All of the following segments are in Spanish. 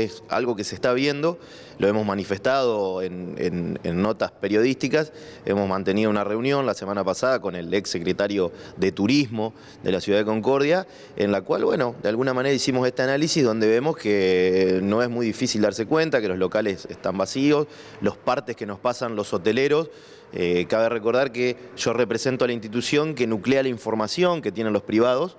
Es algo que se está viendo, lo hemos manifestado en, notas periodísticas, hemos mantenido una reunión la semana pasada con el ex secretario de Turismo de la ciudad de Concordia, en la cual, bueno, de alguna manera hicimos este análisis donde vemos que no es muy difícil darse cuenta, que los locales están vacíos, los partes que nos pasan los hoteleros, eh, cabe recordar que yo represento a la institución que nuclea la información que tienen los privados,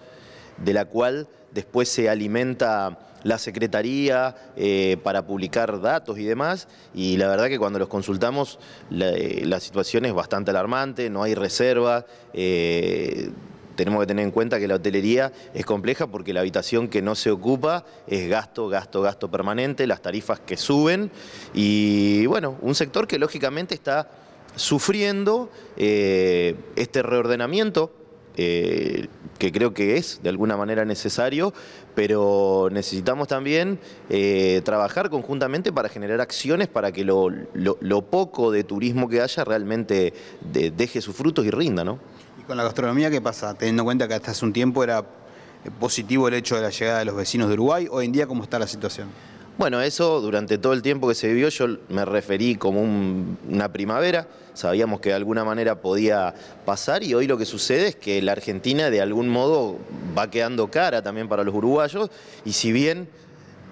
de la cual después se alimenta la Secretaría eh, para publicar datos y demás, y la verdad que cuando los consultamos la, eh, situación es bastante alarmante, no hay reserva. Eh, tenemos que tener en cuenta que la hotelería es compleja porque la habitación que no se ocupa es gasto, gasto, gasto permanente, las tarifas que suben y bueno, un sector que lógicamente está sufriendo este reordenamiento que creo que es de alguna manera necesario, pero necesitamos también eh, trabajar conjuntamente para generar acciones para que lo, poco de turismo que haya realmente deje sus frutos y rinda, ¿no? ¿Y con la gastronomía qué pasa? Teniendo en cuenta que hasta hace un tiempo era eh, positivo el hecho de la llegada de los vecinos de Uruguay, hoy en día cómo está la situación? Bueno, eso durante todo el tiempo que se vivió yo me referí como una primavera, sabíamos que de alguna manera podía pasar y hoy lo que sucede es que la Argentina de algún modo va quedando cara también para los uruguayos y si bien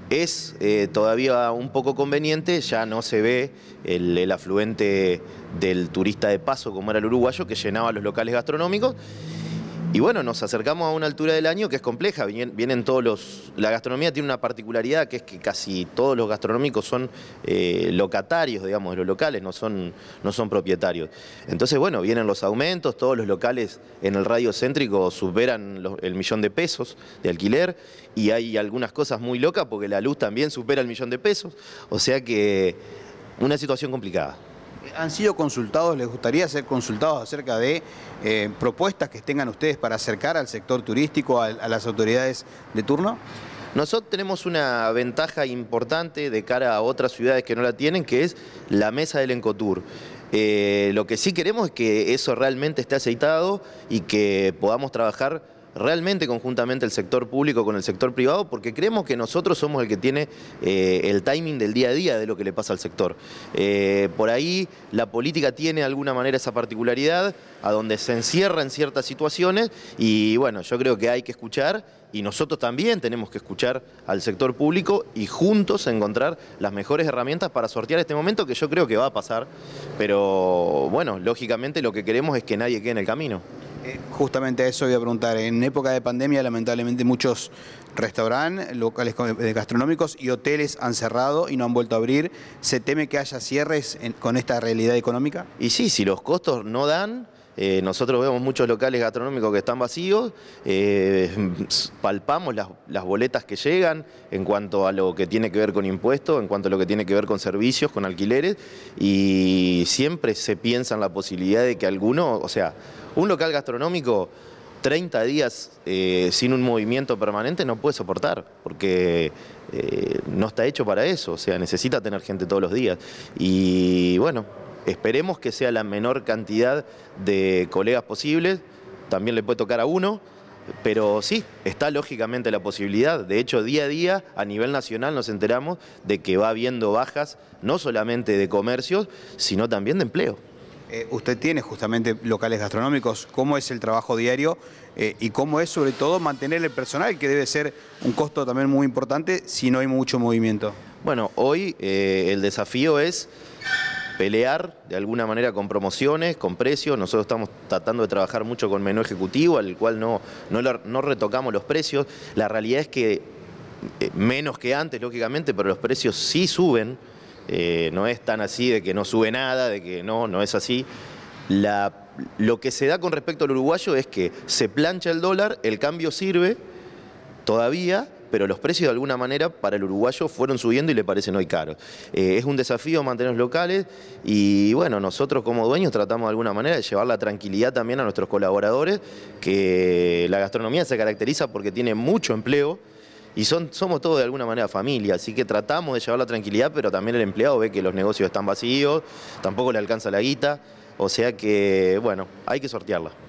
es eh, todavía un poco conveniente, ya no se ve el, el afluente del turista de paso como era el uruguayo que llenaba los locales gastronómicos y bueno, nos acercamos a una altura del año que es compleja, vienen, todos los... La gastronomía tiene una particularidad que es que casi todos los gastronómicos son eh, locatarios, digamos, de los locales, no son, no son propietarios. Entonces, bueno, vienen los aumentos, todos los locales en el radio céntrico superan el millón de pesos de alquiler y hay algunas cosas muy locas porque la luz también supera el millón de pesos, o sea que una situación complicada. ¿Han sido consultados, les gustaría ser consultados acerca de eh, propuestas que tengan ustedes para acercar al sector turístico, a, las autoridades de turno? Nosotros tenemos una ventaja importante de cara a otras ciudades que no la tienen, que es la mesa del Encotur. Eh, lo que sí queremos es que eso realmente esté aceitado y que podamos trabajar realmente conjuntamente el sector público con el sector privado, porque creemos que nosotros somos el que tiene eh, el timing del día a día de lo que le pasa al sector. Eh, por ahí la política tiene de alguna manera esa particularidad, a donde se encierra en ciertas situaciones, y bueno, yo creo que hay que escuchar y nosotros también tenemos que escuchar al sector público y juntos encontrar las mejores herramientas para sortear este momento que yo creo que va a pasar, pero bueno, lógicamente lo que queremos es que nadie quede en el camino. Eh, justamente a eso voy a preguntar. En época de pandemia, lamentablemente, muchos restaurantes, locales eh, gastronómicos y hoteles han cerrado y no han vuelto a abrir. ¿Se teme que haya cierres con esta realidad económica? Y sí, si los costos no dan, eh, nosotros vemos muchos locales gastronómicos que están vacíos, eh, palpamos las, boletas que llegan en cuanto a lo que tiene que ver con impuestos, en cuanto a lo que tiene que ver con servicios, con alquileres, y siempre se piensa en la posibilidad de que alguno, o sea, un local gastronómico 30 días eh, sin un movimiento permanente no puede soportar, porque no está hecho para eso, o sea, necesita tener gente todos los días. Y bueno, Esperemos que sea la menor cantidad de colegas posibles, también le puede tocar a uno, pero sí, está lógicamente la posibilidad. De hecho, día a día, a nivel nacional, nos enteramos de que va habiendo bajas, no solamente de comercios, sino también de empleo. Eh, usted tiene justamente locales gastronómicos, ¿cómo es el trabajo diario eh, y cómo es sobre todo mantener el personal, que debe ser un costo también muy importante si no hay mucho movimiento? Bueno, hoy eh, el desafío es pelear de alguna manera con promociones, con precios. Nosotros estamos tratando de trabajar mucho con menú ejecutivo, al cual no, no, retocamos los precios. La realidad es que eh, menos que antes, lógicamente, pero los precios sí suben. Eh, no es tan así de que no sube nada, de que no, no es así. lo que se da con respecto al uruguayo es que se plancha el dólar, el cambio sirve todavía, pero los precios de alguna manera para el uruguayo fueron subiendo y le parecen hoy caros. Eh, es un desafío mantener los locales y bueno, nosotros como dueños tratamos de alguna manera de llevar la tranquilidad también a nuestros colaboradores, que la gastronomía se caracteriza porque tiene mucho empleo. Y son, somos todos de alguna manera familia, así que tratamos de llevar la tranquilidad, pero también el empleado ve que los negocios están vacíos, tampoco le alcanza la guita, o sea que, bueno, hay que sortearla.